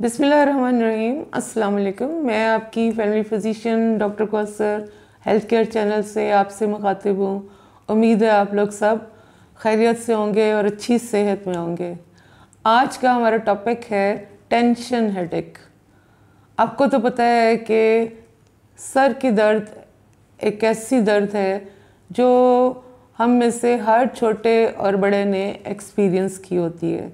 बिसमीम अल्लाम मैं आपकी family physician doctor Kausar health care channel से आपसे मुखातिब हूँ उम्मीद है आप लोग सब खैरियत से होंगे और अच्छी सेहत में होंगे आज का हमारा टॉपिक है टेंशन हेडेक आपको तो पता है कि सर की दर्द एक ऐसी दर्द है जो हम में से हर छोटे और बड़े ने एक्सपीरियंस की होती है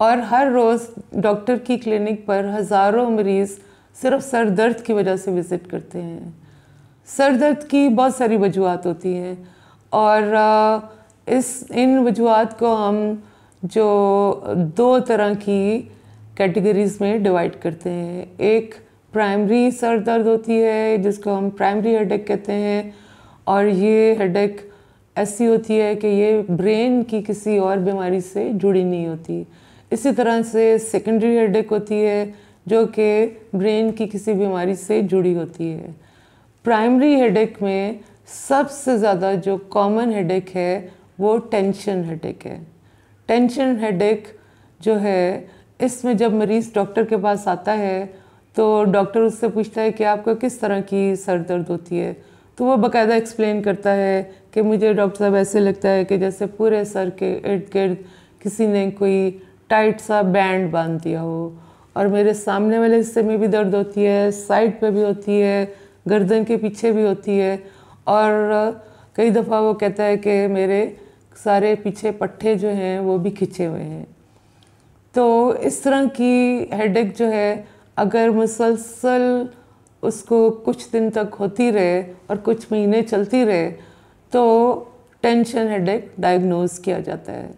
और हर रोज़ डॉक्टर की क्लिनिक पर हज़ारों मरीज़ सिर्फ सर दर्द की वजह से विज़िट करते हैं सर दर्द की बहुत सारी वजूहत होती हैं और इस इन वजूहत को हम जो दो तरह की कैटेगरीज़ में डिवाइड करते हैं एक प्राइमरी सर दर्द होती है जिसको हम प्राइमरी हेडेक कहते हैं और ये हेडेक ऐसी होती है कि ये ब्रेन की किसी और बीमारी से जुड़ी नहीं होती इसी तरह से सेकेंडरी हेडेक होती है जो कि ब्रेन की किसी बीमारी से जुड़ी होती है प्राइमरी हेडेक में सबसे ज़्यादा जो कॉमन हेडेक है वो टेंशन हेडेक है टेंशन हेडेक जो है इसमें जब मरीज़ डॉक्टर के पास आता है तो डॉक्टर उससे पूछता है कि आपको किस तरह की सर दर्द होती है तो वो बाकायदा एक्सप्लेन करता है कि मुझे डॉक्टर साहब ऐसे लगता है कि जैसे पूरे सर के इर्द गिर्द किसी ने कोई टाइट सा बैंड बांध दिया हो और मेरे सामने वाले हिस्से में भी दर्द होती है साइड पे भी होती है गर्दन के पीछे भी होती है और कई दफ़ा वो कहता है कि मेरे सारे पीछे पट्टे जो हैं वो भी खिंचे हुए हैं तो इस तरह की हेडेक जो है अगर मुसलसल उसको कुछ दिन तक होती रहे और कुछ महीने चलती रहे तो टेंशन हेडेक डायग्नोज़ किया जाता है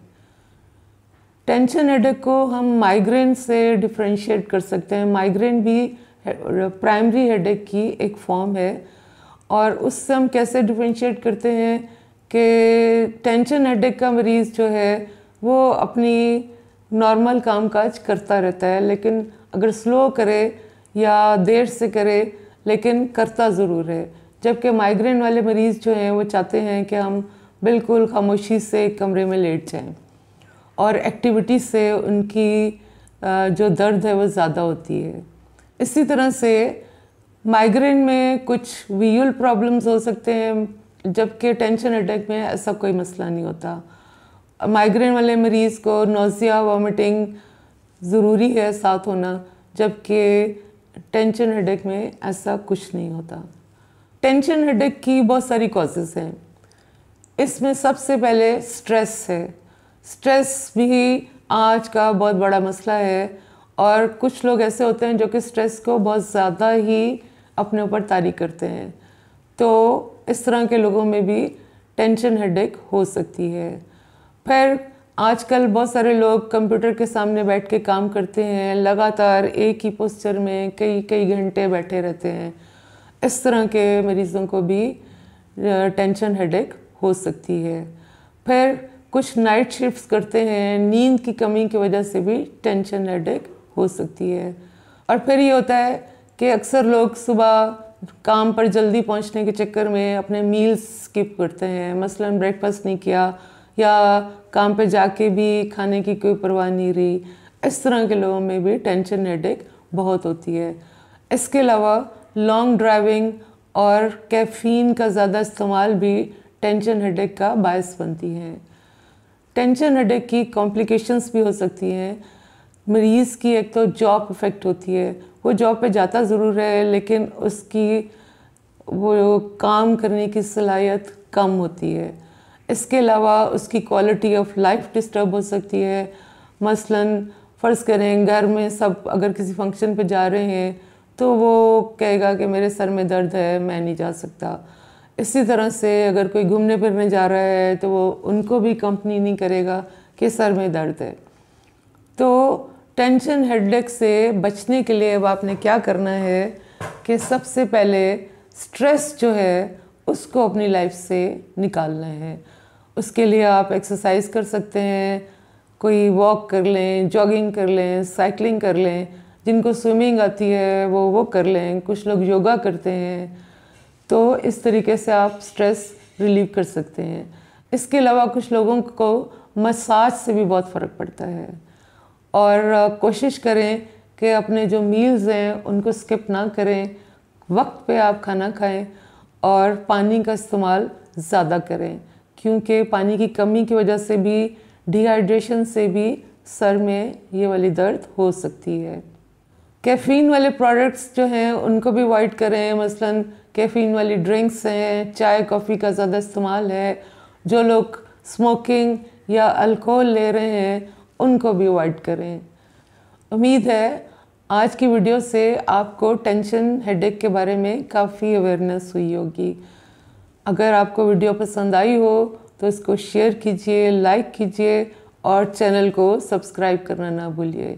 टेंशन हेडेक को हम माइग्रेन से डिफ्रेंशिएट कर सकते हैं माइग्रेन भी प्राइमरी हेडेक की एक फॉर्म है और उससे हम कैसे डिफ्रेंशिएट करते हैं कि टेंशन हेडेक का मरीज़ जो है वो अपनी नॉर्मल कामकाज करता रहता है लेकिन अगर स्लो करे या देर से करे लेकिन करता ज़रूर है जबकि माइग्रेन वाले मरीज़ जो हैं वो चाहते हैं कि हम बिल्कुल खामोशी से कमरे में लेट जाएं और एक्टिविटी से उनकी जो दर्द है वो ज़्यादा होती है इसी तरह से माइग्रेन में कुछ वील प्रॉब्लम्स हो सकते हैं जबकि टेंशन अटैक में ऐसा कोई मसला नहीं होता माइग्रेन वाले मरीज़ को नोज़िया वॉमिटिंग ज़रूरी है साथ होना जबकि टेंशन हेडेक में ऐसा कुछ नहीं होता टेंशन हेडेक की बहुत सारी कॉजेज़ हैं इसमें सबसे पहले स्ट्रेस है स्ट्रेस भी आज का बहुत बड़ा मसला है और कुछ लोग ऐसे होते हैं जो कि स्ट्रेस को बहुत ज़्यादा ही अपने ऊपर तारी करते हैं तो इस तरह के लोगों में भी टेंशन हेडेक हो सकती है फिर आजकल बहुत सारे लोग कंप्यूटर के सामने बैठ के काम करते हैं लगातार एक ही पोस्चर में कई कई घंटे बैठे रहते हैं इस तरह के मरीज़ों को भी टेंशन हेडेक हो सकती है फिर कुछ नाइट शिफ्ट्स करते हैं नींद की कमी की वजह से भी टेंशन हेडेक हो सकती है और फिर ये होता है कि अक्सर लोग सुबह काम पर जल्दी पहुंचने के चक्कर में अपने मील्स स्किप करते हैं मसलन ब्रेकफास्ट नहीं किया या काम पर जाके भी खाने की कोई परवाह नहीं रही इस तरह के लोगों में भी टेंशन हेडेक बहुत होती है इसके अलावा लॉन्ग ड्राइविंग और कैफीन का ज़्यादा इस्तेमाल भी टेंशन हेडेक का बायस बनती है टेंशन हेडेक की कॉम्प्लिकेशंस भी हो सकती हैं मरीज़ की एक तो जॉब इफ़ेक्ट होती है वो जॉब पे जाता ज़रूर है लेकिन उसकी वो काम करने की सलाहियत कम होती है इसके अलावा उसकी क्वालिटी ऑफ लाइफ डिस्टर्ब हो सकती है मसलन फ़र्ज़ करें घर में सब अगर किसी फंक्शन पे जा रहे हैं तो वो कहेगा कि मेरे सर में दर्द है मैं नहीं जा सकता इसी तरह से अगर कोई घूमने फिरने जा रहा है तो वो उनको भी कंपनी नहीं करेगा कि सर में दर्द है तो टेंशन हेडेक से बचने के लिए अब आपने क्या करना है कि सबसे पहले स्ट्रेस जो है उसको अपनी लाइफ से निकालना है उसके लिए आप एक्सरसाइज कर सकते हैं कोई वॉक कर लें जॉगिंग कर लें साइकिलिंग कर लें जिनको स्विमिंग आती है वो वो कर लें कुछ लोग योगा करते हैं तो इस तरीके से आप स्ट्रेस रिलीव कर सकते हैं इसके अलावा कुछ लोगों को मसाज से भी बहुत फ़र्क पड़ता है और कोशिश करें कि अपने जो मील्स हैं उनको स्किप ना करें वक्त पे आप खाना खाएं और पानी का इस्तेमाल ज़्यादा करें क्योंकि पानी की कमी की वजह से भी डिहाइड्रेशन से भी सर में ये वाली दर्द हो सकती है कैफ़ीन वाले प्रोडक्ट्स जो हैं उनको भी अवॉइड करें मसलन कैफ़ीन वाली ड्रिंक्स हैं चाय कॉफ़ी का ज़्यादा इस्तेमाल है जो लोग स्मोकिंग या अल्कोहल ले रहे हैं उनको भी अवॉइड करें उम्मीद है आज की वीडियो से आपको टेंशन हेडेक के बारे में काफ़ी अवेयरनेस हुई होगी अगर आपको वीडियो पसंद आई हो तो इसको शेयर कीजिए लाइक कीजिए और चैनल को सब्सक्राइब करना ना भूलिए